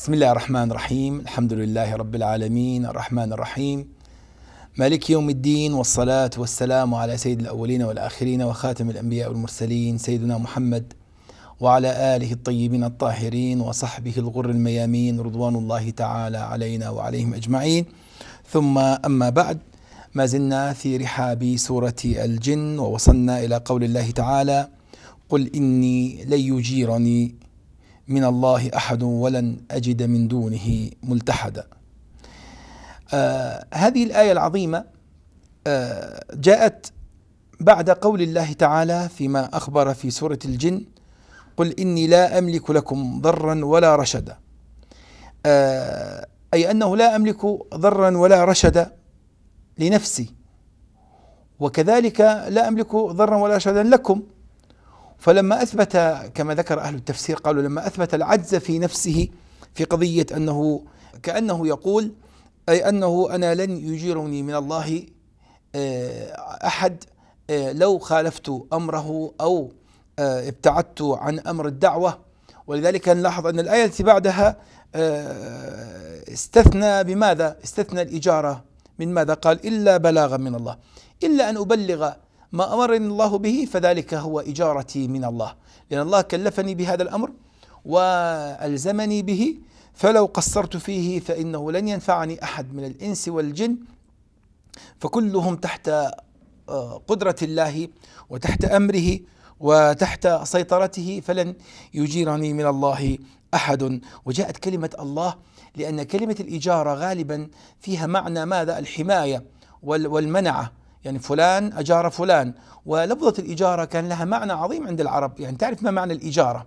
بسم الله الرحمن الرحيم الحمد لله رب العالمين الرحمن الرحيم مالك يوم الدين والصلاة والسلام على سيد الأولين والآخرين وخاتم الأنبياء والمرسلين سيدنا محمد وعلى آله الطيبين الطاهرين وصحبه الغر الميامين رضوان الله تعالى علينا وعليهم أجمعين ثم أما بعد ما زلنا في رحاب سورة الجن ووصلنا إلى قول الله تعالى قل إني لن يجيرني من الله احد ولن اجد من دونه ملتحدا. آه هذه الايه العظيمه آه جاءت بعد قول الله تعالى فيما اخبر في سوره الجن قل اني لا املك لكم ضرا ولا رشدا. آه اي انه لا املك ضرا ولا رشدا لنفسي وكذلك لا املك ضرا ولا رشدا لكم فلما اثبت كما ذكر اهل التفسير قالوا لما اثبت العجز في نفسه في قضيه انه كانه يقول اي انه انا لن يجيرني من الله آه، احد آه، لو خالفت امره او آه، ابتعدت عن امر الدعوه ولذلك نلاحظ ان الايه التي بعدها استثنى بماذا؟ استثنى الاجاره من ماذا؟ قال الا بلاغا من الله الا ان ابلغ ما أمرني الله به فذلك هو إجارتي من الله لأن الله كلفني بهذا الأمر وألزمني به فلو قصرت فيه فإنه لن ينفعني أحد من الإنس والجن فكلهم تحت آه، قدرة الله وتحت أمره وتحت سيطرته فلن يجيرني من الله أحد وجاءت كلمة الله لأن كلمة الإجارة غالبا فيها معنى ماذا الحماية والمنعة يعني فلان أجار فلان ولفظة الإجارة كان لها معنى عظيم عند العرب يعني تعرف ما معنى الإجارة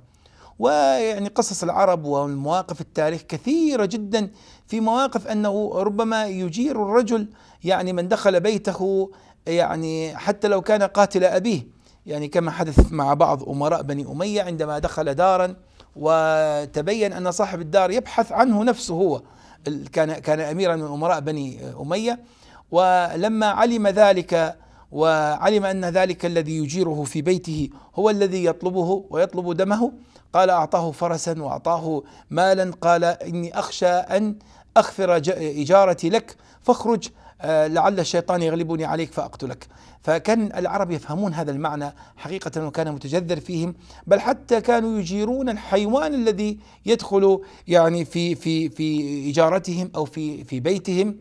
ويعني قصص العرب والمواقف التاريخ كثيرة جدا في مواقف أنه ربما يجير الرجل يعني من دخل بيته يعني حتى لو كان قاتل أبيه يعني كما حدث مع بعض أمراء بني أمية عندما دخل دارا وتبين أن صاحب الدار يبحث عنه نفسه هو كان كان أميرا من أمراء بني أمية ولما علم ذلك وعلم ان ذلك الذي يجيره في بيته هو الذي يطلبه ويطلب دمه قال اعطاه فرسا واعطاه مالا قال اني اخشى ان اخفر اجارتي لك فاخرج آه، لعل الشيطان يغلبني عليك فاقتلك فكان العرب يفهمون هذا المعنى حقيقه وكان متجذر فيهم بل حتى كانوا يجيرون الحيوان الذي يدخل يعني في في في اجارتهم او في في بيتهم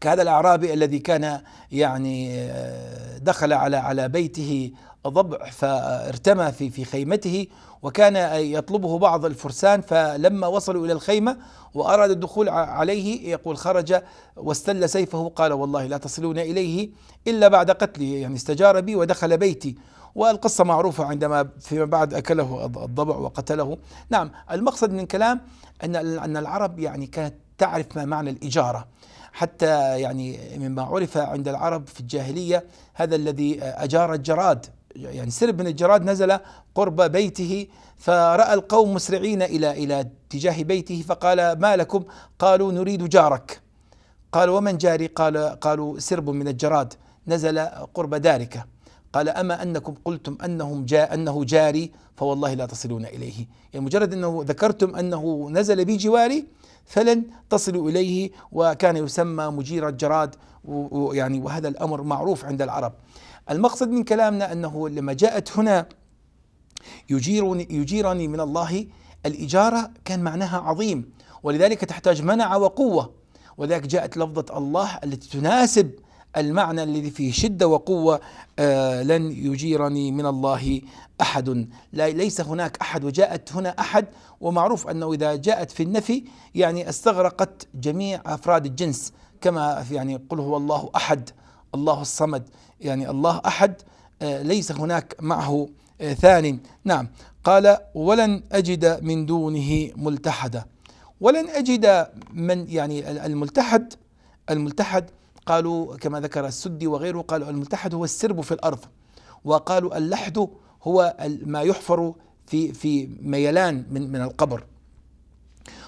كهذا الأعرابي الذي كان يعني آه، دخل على على بيته ضبع فارتمى في في خيمته وكان يطلبه بعض الفرسان فلما وصلوا الى الخيمه واراد الدخول عليه يقول خرج واستل سيفه قال والله لا تصلون اليه الا بعد قتلي يعني استجار بي ودخل بيتي والقصه معروفه عندما فيما بعد اكله الضبع وقتله نعم المقصد من كلام ان ان العرب يعني كانت تعرف ما معنى الاجاره حتى يعني مما عرف عند العرب في الجاهلية هذا الذي أجار الجراد يعني سرب من الجراد نزل قرب بيته فرأى القوم مسرعين إلى إلى اتجاه بيته فقال ما لكم؟ قالوا نريد جارك قال ومن جاري؟ قال قالوا سرب من الجراد نزل قرب داركه قال اما انكم قلتم انهم جاء انه جاري فوالله لا تصلون إليه يعني مجرد أنه ذكرتم أنه نزل بجواري فلن تصلوا إليه وكان يسمى مجير الجراد ويعني وهذا الأمر معروف عند العرب المقصد من كلامنا أنه لما جاءت هنا يجيرني, يجيرني من الله الإجارة كان معناها عظيم ولذلك تحتاج منع وقوة ولذلك جاءت لفظة الله التي تناسب المعنى الذي فيه شدة وقوة آه لن يجيرني من الله أحد لا ليس هناك أحد وجاءت هنا أحد ومعروف أنه إذا جاءت في النفي يعني استغرقت جميع أفراد الجنس كما يعني قل هو الله أحد الله الصمد يعني الله أحد آه ليس هناك معه آه ثان نعم قال ولن أجد من دونه ملتحدا ولن أجد من يعني الملتحد الملتحد قالوا كما ذكر السدي وغيره قالوا الملتحد هو السرب في الأرض وقالوا اللحد هو ما يحفر في في ميلان من من القبر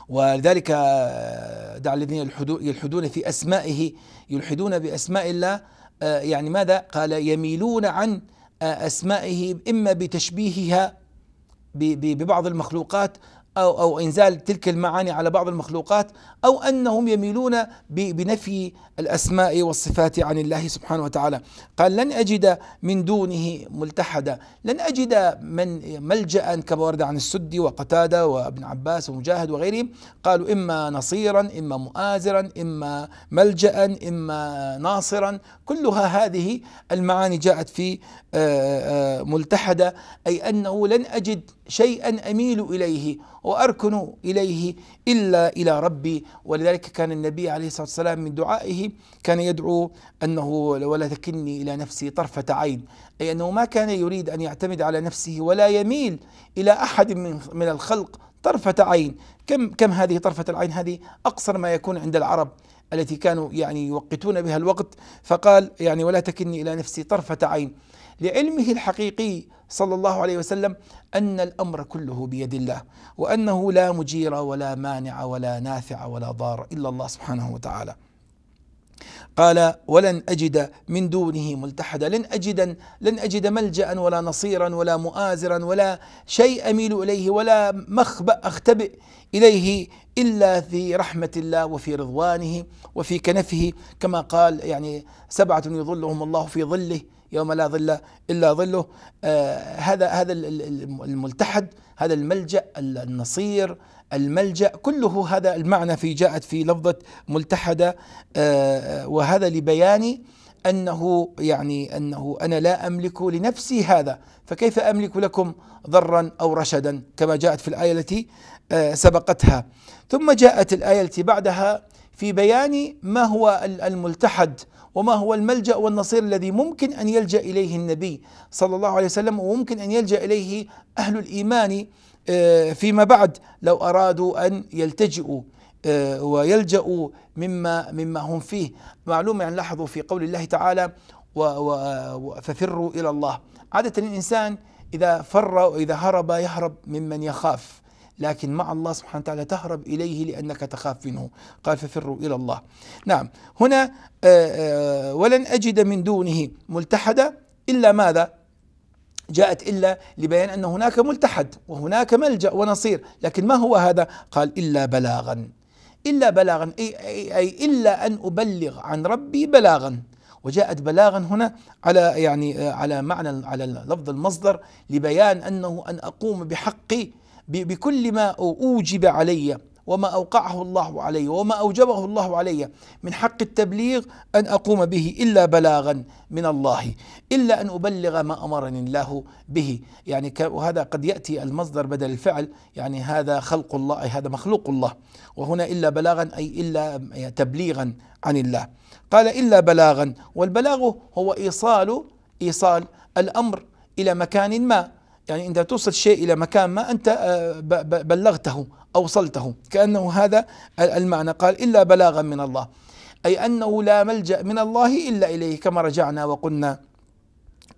ولذلك آه، دع الذين يلحدون في أسمائه يلحدون بأسماء الله آه، يعني ماذا قال يميلون عن آه، أسمائه إما بتشبيهها ببعض المخلوقات أو, أو إنزال تلك المعاني على بعض المخلوقات أو أنهم يميلون بنفي الأسماء والصفات عن الله سبحانه وتعالى قال لن أجد من دونه ملتحدا لن أجد من ملجأ كما ورد عن السدي وقتادة وابن عباس ومجاهد وغيرهم قالوا إما نصيرا إما مؤازرا إما ملجأ إما ناصرا كلها هذه المعاني جاءت في آه، آه، ملتحدة أي أنه لن أجد شيئا أميل إليه وأركن إليه إلا إلى ربي ولذلك كان النبي عليه الصلاة والسلام من دعائه كان يدعو أنه ولا تكني إلى نفسي طرفة عين أي أنه ما كان يريد أن يعتمد على نفسه ولا يميل إلى أحد من, من الخلق طرفة عين كم, كم هذه طرفة العين هذه أقصر ما يكون عند العرب التي كانوا يعني يوقتون بها الوقت فقال يعني ولا تكني إلى نفسي طرفة عين لعلمه الحقيقي صلى الله عليه وسلم أن الأمر كله بيد الله وأنه لا مجير ولا مانع ولا نافع ولا ضار إلا الله سبحانه وتعالى قال ولن أجد من دونه ملتحدا لن أجد لن أجد ملجأ ولا نصيرا ولا مؤازرا ولا شيء أميل إليه ولا مخبأ أختبئ إليه إلا في رحمة الله وفي رضوانه وفي كنفه كما قال يعني سبعة يظلهم الله في ظله يوم لا ظل إلا ظله آه، هذا هذا الملتحد هذا الملجأ النصير الملجأ كله هذا المعنى في جاءت في لفظة ملتحدة آه، وهذا لبيان انه يعني انه انا لا املك لنفسي هذا فكيف املك لكم ضرا او رشدا كما جاءت في الايه التي آه، سبقتها ثم جاءت الايه التي بعدها في بيان ما هو الملتحد وما هو الملجأ والنصير الذي ممكن أن يلجأ إليه النبي صلى الله عليه وسلم وممكن أن يلجأ إليه أهل الإيمان آه، فيما بعد لو أرادوا أن يلتجئوا آه، ويلجأوا مما مما هم فيه معلوم يعني لاحظوا في قول الله تعالى ففروا إلى الله عادة الإنسان إذا فر وإذا هرب يهرب ممن يخاف لكن مع الله سبحانه وتعالى تهرب إليه لأنك تخاف منه قال ففروا إلى الله نعم هنا آه، آه، ولن أجد من دونه ملتحدا إلا ماذا جاءت إلا لبيان أن هناك ملتحد وهناك ملجأ ونصير لكن ما هو هذا قال إلا بلاغا إلا بلاغا أي, أي إلا أن أبلغ عن ربي بلاغا وجاءت بلاغا هنا على يعني آه، على معنى على لفظ المصدر لبيان انه ان اقوم بحقي بكل ما أوجب علي وما أوقعه الله علي وما أوجبه الله علي من حق التبليغ أن أقوم به إلا بلاغا من الله إلا أن أبلغ ما أمرني الله به يعني وهذا قد يأتي المصدر بدل الفعل يعني هذا خلق الله هذا مخلوق الله وهنا إلا بلاغا أي إلا تبليغا عن الله قال إلا بلاغا والبلاغ هو إيصال إيصال الأمر إلى مكان ما يعني عندما توصل شيء إلى مكان ما أنت آه، بلغته أوصلته كأنه هذا المعنى قال إلا بلاغا من الله أي أنه لا ملجأ من الله إلا إليه كما رجعنا وقلنا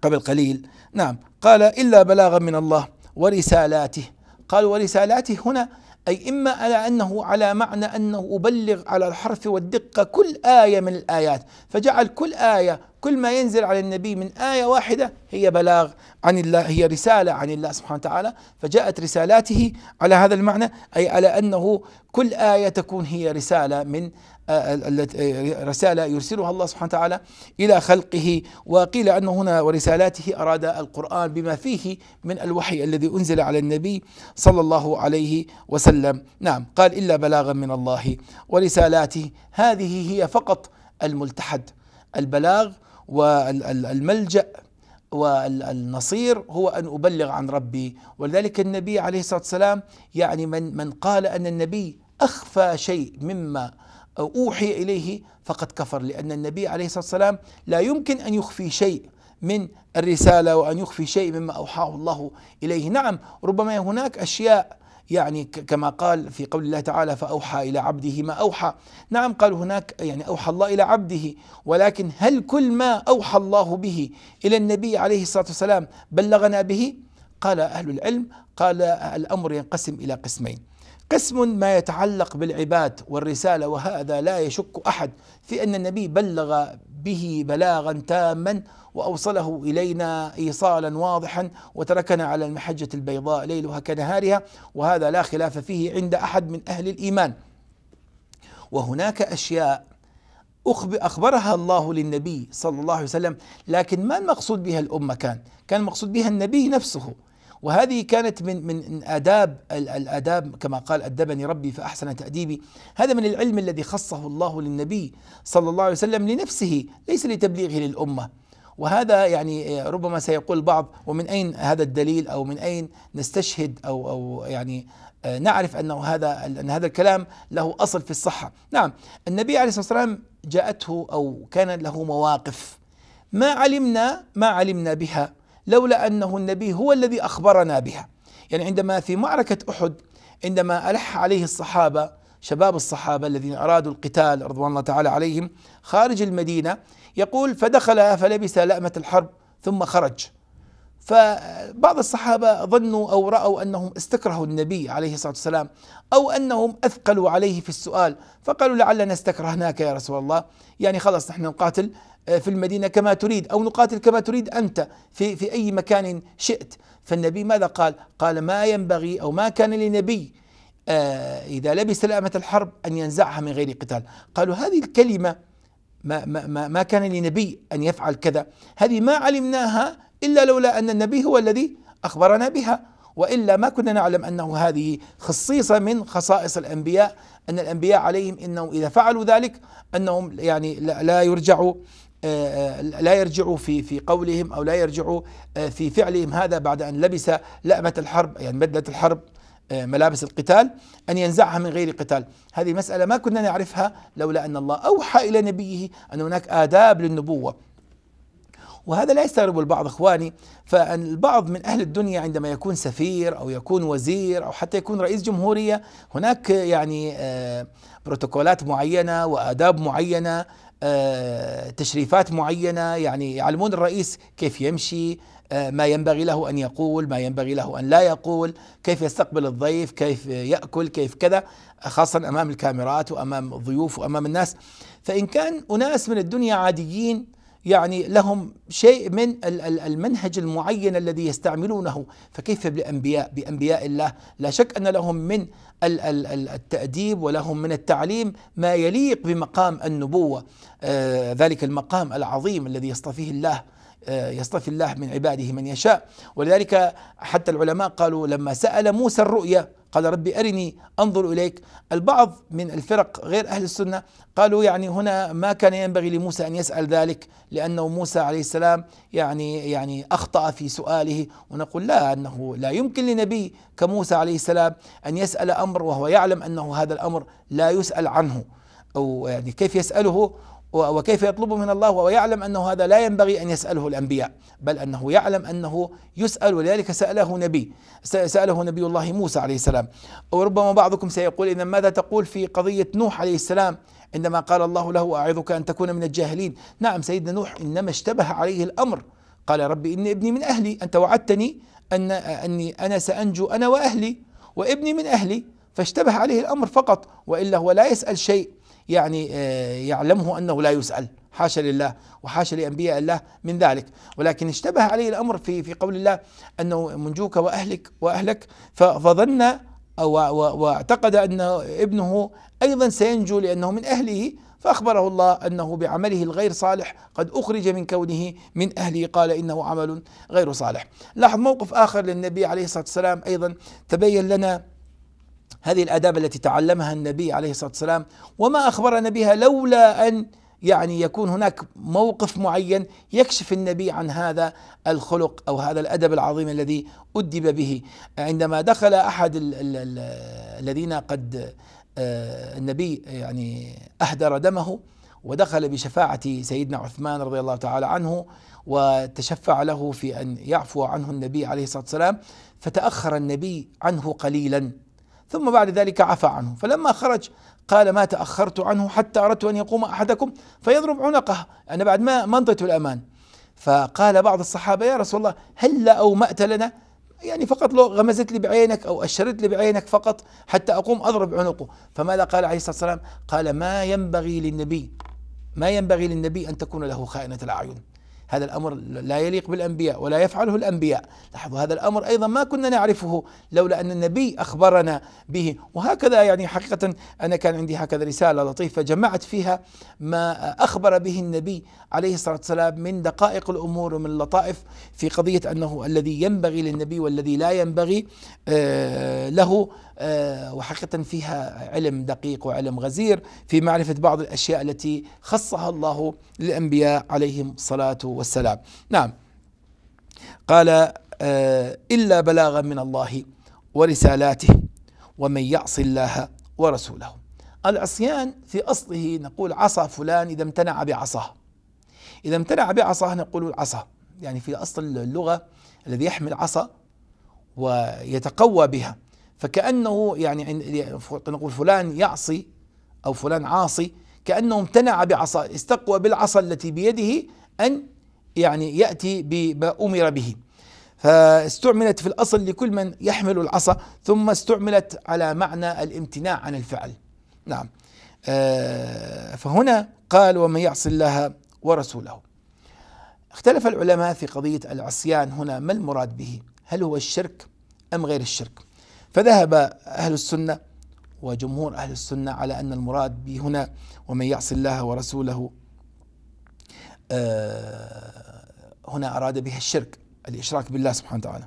قبل قليل نعم قال إلا بلاغا من الله ورسالاته قال ورسالاته هنا أي إما على أنه على معنى أنه أبلغ على الحرف والدقة كل آية من الآيات فجعل كل آية كل ما ينزل على النبي من آية واحدة هي بلاغ عن الله هي رسالة عن الله سبحانه وتعالى فجاءت رسالاته على هذا المعنى أي على أنه كل آية تكون هي رسالة من آه، آه، رسالة يرسلها الله سبحانه وتعالى إلى خلقه وقيل أنه هنا ورسالاته أراد القرآن بما فيه من الوحي الذي أنزل على النبي صلى الله عليه وسلم نعم قال إلا بلاغا من الله ورسالاته هذه هي فقط الملتحد البلاغ والملجأ والنصير هو ان ابلغ عن ربي ولذلك النبي عليه الصلاه والسلام يعني من من قال ان النبي اخفى شيء مما أو أوحي إليه فقد كفر لأن النبي عليه الصلاة والسلام لا يمكن أن يخفي شيء من الرسالة وأن يخفي شيء مما أوحاه الله إليه نعم ربما هناك أشياء يعني كما قال في قول الله تعالى فأوحى إلى عبده ما أوحى نعم قال هناك يعني أوحى الله إلى عبده ولكن هل كل ما أوحى الله به إلى النبي عليه الصلاة والسلام بلغنا به قال أهل العلم قال الأمر ينقسم إلى قسمين قسم ما يتعلق بالعباد والرسالة وهذا لا يشك أحد في أن النبي بلغ به بلاغا تاما واوصله الينا ايصالا واضحا وتركنا على المحجه البيضاء ليلها كنهارها وهذا لا خلاف فيه عند احد من اهل الايمان. وهناك اشياء اخبرها الله للنبي صلى الله عليه وسلم لكن ما المقصود بها الامه كان؟ كان المقصود بها النبي نفسه وهذه كانت من من آداب الآداب كما قال أدبني ربي فأحسن تأديبي هذا من العلم الذي خصه الله للنبي صلى الله عليه وسلم لنفسه ليس لتبليغه للأمة وهذا يعني آه، ربما سيقول البعض ومن اين هذا الدليل او من اين نستشهد او او يعني آه، نعرف انه هذا ان هذا الكلام له اصل في الصحه، نعم النبي عليه الصلاه والسلام جاءته او كان له مواقف ما علمنا ما علمنا بها لولا انه النبي هو الذي اخبرنا بها يعني عندما في معركه احد عندما الح عليه الصحابه شباب الصحابه الذين ارادوا القتال رضوان الله تعالى عليهم خارج المدينه يقول فدخل فلبس لأمة الحرب ثم خرج فبعض الصحابة ظنوا أو رأوا أنهم استكرهوا النبي عليه الصلاة والسلام أو أنهم أثقلوا عليه في السؤال فقالوا لعلنا استكرهناك يا رسول الله يعني خلاص نحن نقاتل آه، في المدينه كما تريد او نقاتل كما تريد انت في في اي مكان شئت فالنبي ماذا قال؟ قال ما ينبغي او ما كان لنبي آه، اذا لبس لامه الحرب ان ينزعها من غير قتال قالوا هذه الكلمه ما ما ما كان لنبي ان يفعل كذا هذه ما علمناها الا لولا ان النبي هو الذي اخبرنا بها والا ما كنا نعلم انه هذه خصيصه من خصائص الانبياء ان الانبياء عليهم انهم اذا فعلوا ذلك انهم يعني لا يرجعوا آه، آه، لا يرجعوا في في قولهم او لا يرجعوا آه، في فعلهم هذا بعد ان لبس لأمة الحرب يعني بدلة الحرب ملابس القتال ان ينزعها من غير قتال، هذه مسألة ما كنا نعرفها لولا ان الله اوحى الى نبيه ان هناك آداب للنبوة وهذا لا يستغرب البعض اخواني فالبعض من اهل الدنيا عندما يكون سفير او يكون وزير او حتى يكون رئيس جمهوريه هناك يعني آه، بروتوكولات معينه واداب معينه آه، تشريفات معينه يعني يعلمون الرئيس كيف يمشي آه، ما ينبغي له ان يقول، ما ينبغي له ان لا يقول، كيف يستقبل الضيف، كيف ياكل، كيف كذا، خاصه امام الكاميرات وامام الضيوف وامام الناس، فان كان اناس من الدنيا عاديين يعني لهم شيء من المنهج المعين الذي يستعملونه فكيف بالأنبياء بأنبياء الله لا شك أن لهم من التأديب ولهم من التعليم ما يليق بمقام النبوة آه، ذلك المقام العظيم الذي يصطفيه الله آه، يصطفي الله من عباده من يشاء ولذلك حتى العلماء قالوا لما سأل موسى الرؤيا قال ربي أرني أنظر إليك البعض من الفرق غير أهل السنة قالوا يعني هنا ما كان ينبغي لموسى أن يسأل ذلك لأنه موسى عليه السلام يعني يعني أخطأ في سؤاله ونقول لا أنه لا يمكن لنبي كموسى عليه السلام أن يسأل أمر وهو يعلم أنه هذا الأمر لا يسأل عنه أو يعني كيف يسأله وكيف يطلبه من الله ويعلم أنه هذا لا ينبغي أن يسأله الأنبياء بل أنه يعلم أنه يسأل ولذلك سأله نبي سأله نبي الله موسى عليه السلام وربما بعضكم سيقول إذا ماذا تقول في قضية نوح عليه السلام عندما قال الله له أعظك أن تكون من الجاهلين نعم سيدنا نوح إنما اشتبه عليه الأمر قال ربي اني ابني من أهلي أنت وعدتني أن أني أنا سأنجو أنا وأهلي وابني من أهلي فاشتبه عليه الأمر فقط وإلا هو لا يسأل شيء يعني آه، يعلمه أنه لا يسأل حاشا لله وحاشا لأنبياء الله من ذلك ولكن اشتبه عليه الأمر في في قول الله أنه منجوك وأهلك وأهلك فظن آه، واعتقد أن ابنه أيضا سينجو لأنه من أهله فأخبره الله أنه بعمله الغير صالح قد أخرج من كونه من أهله قال إنه عمل غير صالح لاحظ موقف آخر للنبي عليه الصلاة والسلام أيضا تبين لنا هذه الآداب التي تعلمها النبي عليه الصلاة والسلام وما أخبرنا بها لولا أن يعني يكون هناك موقف معين يكشف النبي عن هذا الخلق او هذا الادب العظيم الذي ادب به عندما دخل احد الـ الـ الذين قد آه، النبي يعني اهدر دمه ودخل بشفاعه سيدنا عثمان رضي الله تعالى عنه وتشفع له في ان يعفو عنه النبي عليه الصلاه والسلام فتاخر النبي عنه قليلا ثم بعد ذلك عفى عنه فلما خرج قال ما تأخرت عنه حتى أردت أن يقوم أحدكم فيضرب عنقه أنا بعد ما منطت الأمان فقال بعض الصحابة يا رسول الله هل أومأت لنا يعني فقط لو غمزت لي بعينك أو أشرت لي بعينك فقط حتى أقوم أضرب عنقه فماذا قال عليه الصلاة والسلام قال ما ينبغي للنبي ما ينبغي للنبي أن تكون له خائنة الأعين هذا الأمر لا يليق بالأنبياء ولا يفعله الأنبياء لاحظوا هذا الأمر أيضا ما كنا نعرفه لولا أن النبي أخبرنا به وهكذا يعني حقيقة أنا كان عندي هكذا رسالة لطيفة جمعت فيها ما أخبر به النبي عليه الصلاة والسلام من دقائق الأمور ومن اللطائف في قضية أنه الذي ينبغي للنبي والذي لا ينبغي آه، له آه، وحقيقة فيها علم دقيق وعلم غزير في معرفة بعض الأشياء التي خصها الله للأنبياء عليهم الصلاة والسلام نعم قال آه، إلا بلاغا من الله ورسالاته ومن يعص الله ورسوله العصيان في أصله نقول عصى فلان إذا امتنع بعصاه إذا امتنع بعصاه نقول العصا يعني في أصل اللغة الذي يحمل عصا ويتقوى بها فكأنه يعني, يعني نقول فلان يعصي أو فلان عاصي كأنه امتنع بعصا استقوى بالعصا التي بيده أن يعني يأتي بما أمر به فاستعملت في الأصل لكل من يحمل العصا ثم استعملت على معنى الامتناع عن الفعل نعم آه، فهنا قال ومن يعص الله ورسوله اختلف العلماء في قضية العصيان هنا ما المراد به هل هو الشرك أم غير الشرك فذهب أهل السنة وجمهور أهل السنة على أن المراد به هنا ومن يعص الله ورسوله آه، هنا أراد به الشرك الإشراك بالله سبحانه وتعالى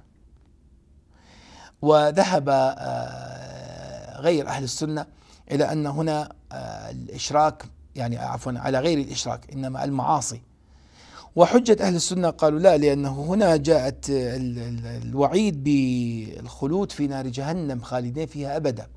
وذهب آه، غير أهل السنة إلى أن هنا آه، الإشراك يعني عفوا على غير الإشراك إنما المعاصي وحجة أهل السنة قالوا لا لأنه هنا جاءت الوعيد بالخلود في نار جهنم خالدين فيها أبدا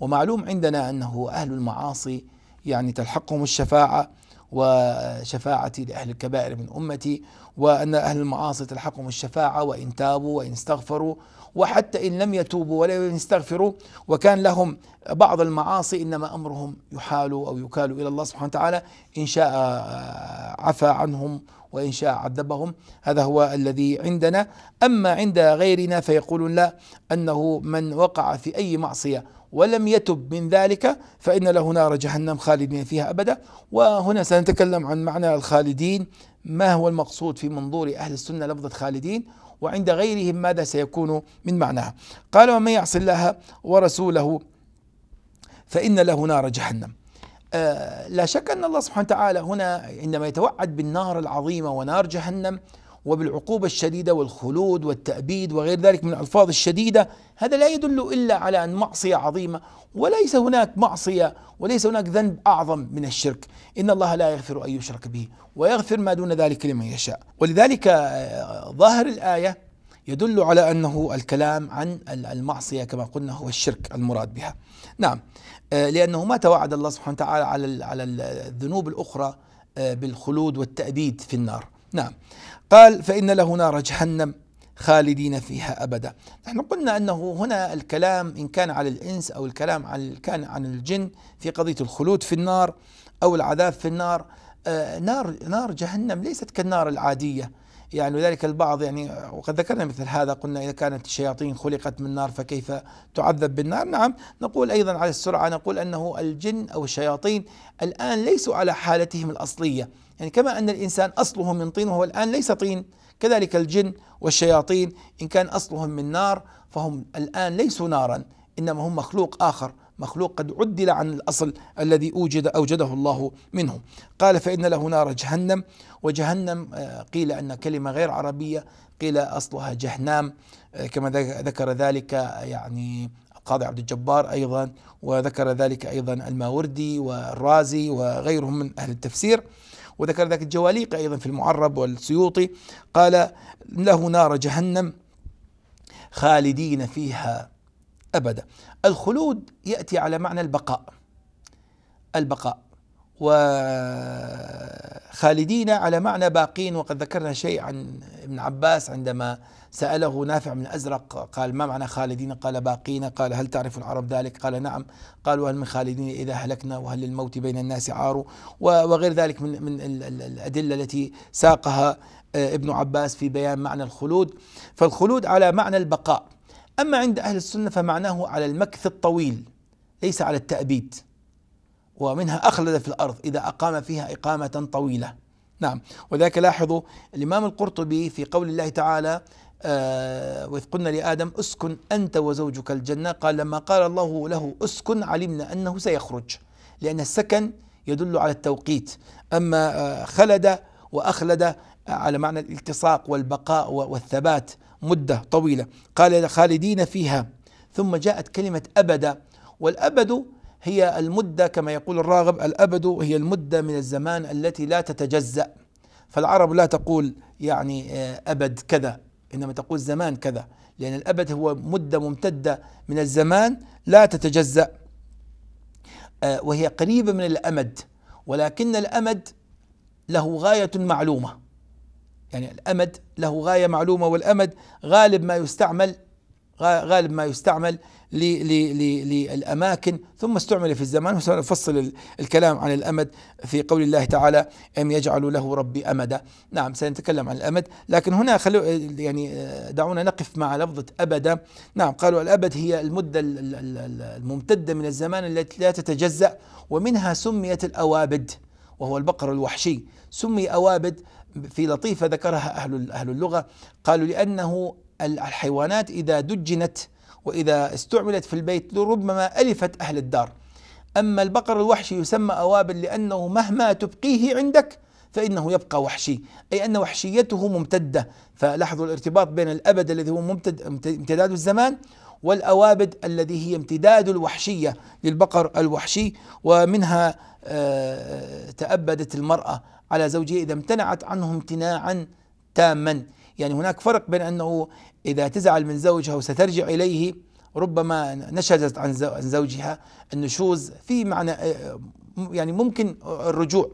ومعلوم عندنا أنه أهل المعاصي يعني تلحقهم الشفاعة وشفاعتي لأهل الكبائر من أمتي وأن أهل المعاصي تلحقهم الشفاعة وإن تابوا وإن استغفروا وحتى إن لم يتوبوا ولا يستغفروا وكان لهم بعض المعاصي إنما أمرهم يحال أو يكال إلى الله سبحانه وتعالى إن شاء آه، عفى عنهم وإن شاء عذبهم هذا هو الذي عندنا أما عند غيرنا فيقولون لا أنه من وقع في أي معصية ولم يتب من ذلك فإن له نار جهنم خالدين فيها أبدا وهنا سنتكلم عن معنى الخالدين ما هو المقصود في منظور أهل السنة لفظة خالدين وعند غيرهم ماذا سيكون من معناها قال ومن يعص الله ورسوله فإن له نار جهنم آه، لا شك أن الله سبحانه وتعالى هنا عندما يتوعد بالنار العظيمة ونار جهنم وبالعقوبة الشديدة والخلود والتأبيد وغير ذلك من الألفاظ الشديدة هذا لا يدل إلا على أن معصية عظيمة وليس هناك معصية وليس هناك ذنب أعظم من الشرك إن الله لا يغفر أن يشرك به ويغفر ما دون ذلك لمن يشاء ولذلك آه، ظاهر الآية يدل على أنه الكلام عن المعصية كما قلنا هو الشرك المراد بها نعم آه، لأنه ما توعد الله سبحانه وتعالى على على الذنوب الأخرى آه، بالخلود والتأبيد في النار نعم قال فإن له نار جهنم خالدين فيها أبدا نحن قلنا أنه هنا الكلام إن كان على الإنس أو الكلام عن كان عن الجن في قضية الخلود في النار أو العذاب في النار آه، نار نار جهنم ليست كالنار العادية يعني وذلك البعض يعني وقد ذكرنا مثل هذا قلنا إذا كانت الشياطين خلقت من نار فكيف تعذب بالنار نعم نقول أيضا على السرعة نقول أنه الجن أو الشياطين الآن ليسوا على حالتهم الأصلية يعني كما أن الإنسان أصله من طين وهو الآن ليس طين كذلك الجن والشياطين إن كان أصلهم من نار فهم الآن ليسوا نارا إنما هم مخلوق آخر مخلوق قد عدل عن الأصل الذي أوجد أوجده الله منه قال فإن له نار جهنم وجهنم آه، قيل أن كلمة غير عربية قيل أصلها جهنام آه، كما ذكر ذلك يعني القاضي عبد الجبار أيضا وذكر ذلك أيضا الماوردي والرازي وغيرهم من أهل التفسير وذكر ذلك الجواليق أيضا في المعرب والسيوطي قال له نار جهنم خالدين فيها أبدا الخلود يأتي على معنى البقاء البقاء وخالدين على معنى باقين وقد ذكرنا شيء عن ابن عباس عندما سأله نافع من الأزرق قال ما معنى خالدين قال باقين قال هل تعرف العرب ذلك قال نعم قال وهل من خالدين إذا هلكنا وهل للموت بين الناس عار وغير ذلك من, من الأدلة التي ساقها آه، ابن عباس في بيان معنى الخلود فالخلود على معنى البقاء أما عند أهل السنة فمعناه على المكث الطويل ليس على التأبيد ومنها أخلد في الأرض إذا أقام فيها إقامة طويلة نعم وذاك لاحظوا الإمام القرطبي في قول الله تعالى آه وإذ قلنا لآدم أسكن أنت وزوجك الجنة قال لما قال الله له أسكن علمنا أنه سيخرج لأن السكن يدل على التوقيت أما آه خلد وأخلد على معنى الالتصاق والبقاء والثبات مدة طويلة قال خالدين فيها ثم جاءت كلمة أبدا والأبد هي المدة كما يقول الراغب الأبد هي المدة من الزمان التي لا تتجزأ فالعرب لا تقول يعني آه، أبد كذا إنما تقول زمان كذا لأن الأبد هو مدة ممتدة من الزمان لا تتجزأ آه، وهي قريبة من الأمد ولكن الأمد له غاية معلومة يعني الأمد له غاية معلومة والأمد غالب ما يستعمل غالب ما يستعمل للأماكن ثم استعمل في الزمان وسنفصل الكلام عن الأمد في قول الله تعالى أم يجعل له ربي أمدا نعم سنتكلم عن الأمد لكن هنا خلو يعني آه، دعونا نقف مع لفظة أبدا نعم قالوا الأبد هي المدة الممتدة من الزمان التي لا تتجزأ ومنها سميت الأوابد وهو البقر الوحشي سمي أوابد في لطيفة ذكرها أهل أهل اللغة قالوا لأنه الحيوانات إذا دجنت وإذا استعملت في البيت ربما ألفت أهل الدار أما البقر الوحشي يسمى أوابل لأنه مهما تبقيه عندك فإنه يبقى وحشي أي أن وحشيته ممتدة فلاحظوا الارتباط بين الأبد الذي هو ممتد امتداد الزمان والأوابد الذي هي امتداد الوحشية للبقر الوحشي ومنها آه، تأبدت المرأة على زوجها إذا امتنعت عنه امتناعا تاما يعني هناك فرق بين أنه إذا تزعل من زوجها وسترجع إليه ربما نشزت عن زوجها النشوز في معنى آه، يعني ممكن الرجوع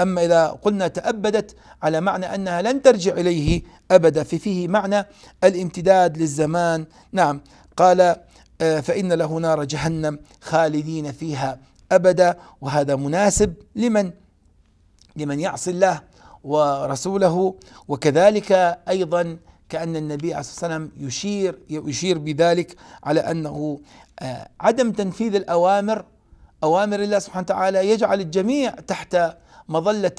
أما إذا قلنا تأبدت على معنى أنها لن ترجع إليه أبدا في فيه معنى الامتداد للزمان نعم قال آه، فإن له نار جهنم خالدين فيها أبدا وهذا مناسب لمن لمن يعصي الله ورسوله وكذلك ايضا كأن النبي عليه الصلاة والسلام يشير يشير بذلك على أنه آه، عدم تنفيذ الأوامر أوامر الله سبحانه وتعالى يجعل الجميع تحت مظلة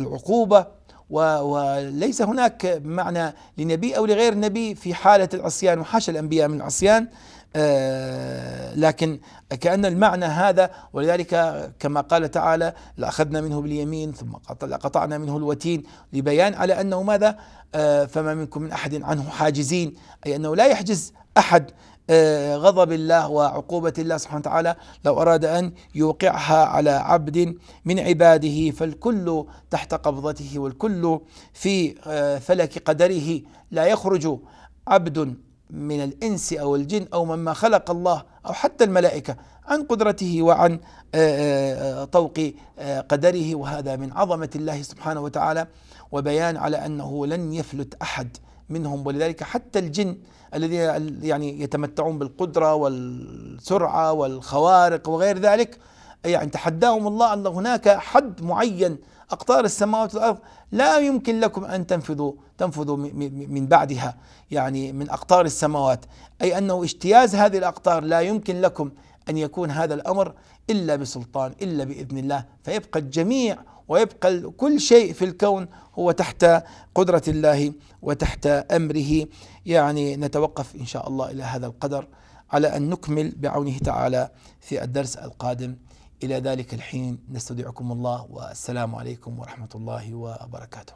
العقوبة وليس هناك معنى لنبي أو لغير نبي في حالة العصيان وحاشا الأنبياء من العصيان آه، لكن كأن المعنى هذا ولذلك كما قال تعالى لأخذنا منه باليمين ثم قطعنا منه الوتين لبيان على أنه ماذا آه، فما منكم من أحد عنه حاجزين أي أنه لا يحجز أحد آه، غضب الله وعقوبة الله سبحانه وتعالى لو أراد أن يوقعها على عبد من عباده فالكل تحت قبضته والكل في آه، فلك قدره لا يخرج عبد من الإنس أو الجن أو مما خلق الله أو حتى الملائكة عن قدرته وعن آه، آه، آه، طوق قدره وهذا من عظمة الله سبحانه وتعالى وبيان على أنه لن يفلت أحد منهم ولذلك حتى الجن الذين يعني يتمتعون بالقدرة والسرعة والخوارق وغير ذلك يعني تحداهم الله أن هناك حد معين أقطار السماوات والأرض لا يمكن لكم أن تنفذوا تنفذوا من بعدها يعني من أقطار السماوات أي أنه اجتياز هذه الأقطار لا يمكن لكم أن يكون هذا الأمر إلا بسلطان إلا بإذن الله فيبقى الجميع ويبقى كل شيء في الكون هو تحت قدرة الله وتحت أمره يعني نتوقف إن شاء الله إلى هذا القدر على أن نكمل بعونه تعالى في الدرس القادم إلى ذلك الحين نستودعكم الله والسلام عليكم ورحمة الله وبركاته